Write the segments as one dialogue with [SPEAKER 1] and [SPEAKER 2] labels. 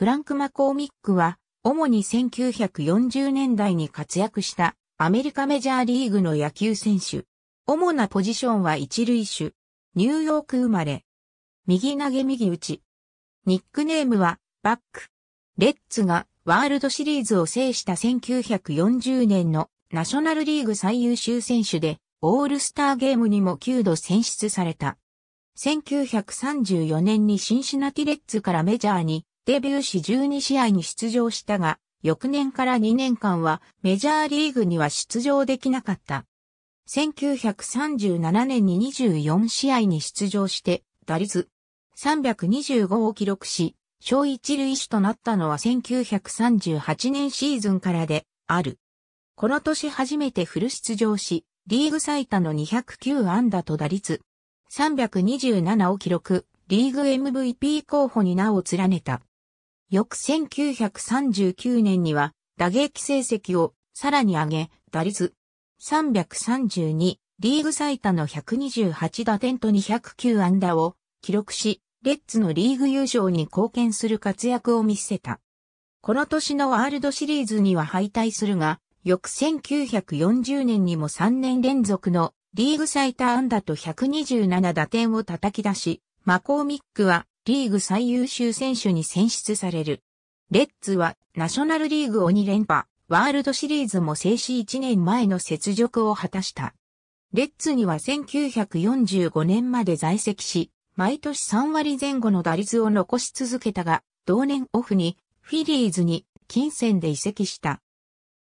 [SPEAKER 1] フランク・マコーミックは、主に1940年代に活躍したアメリカメジャーリーグの野球選手。主なポジションは一塁手。ニューヨーク生まれ。右投げ右打ち。ニックネームは、バック。レッツがワールドシリーズを制した1940年のナショナルリーグ最優秀選手で、オールスターゲームにも9度選出された。1934年にシンシナティレッツからメジャーにデビューし12試合に出場したが、翌年から2年間はメジャーリーグには出場できなかった。1937年に24試合に出場して、打率325を記録し、小一塁手となったのは1938年シーズンからである。この年初めてフル出場し、リーグ最多の209安打と打率327を記録、リーグ MVP 候補に名を連ねた。翌1939年には打撃成績をさらに上げ、打率332、リーグ最多の128打点と209安打を記録し、レッツのリーグ優勝に貢献する活躍を見せた。この年のワールドシリーズには敗退するが、翌1940年にも3年連続のリーグ最多安打と127打点を叩き出し、マコーミックはリーグ最優秀選手に選出される。レッツはナショナルリーグ鬼連覇、ワールドシリーズも静止1年前の雪辱を果たした。レッツには1945年まで在籍し、毎年3割前後の打率を残し続けたが、同年オフにフィリーズに金銭で移籍した。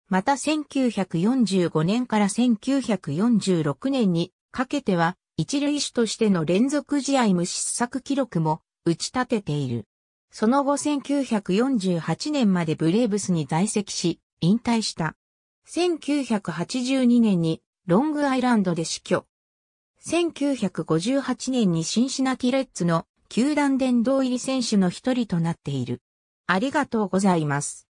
[SPEAKER 1] また1945年から1946年にかけては一塁手としての連続試合無失策記録も打ち立てている。その後1948年までブレーブスに在籍し、引退した。1982年にロングアイランドで死去。1958年にシンシナティレッツの球団殿堂入り選手の一人となっている。ありがとうございます。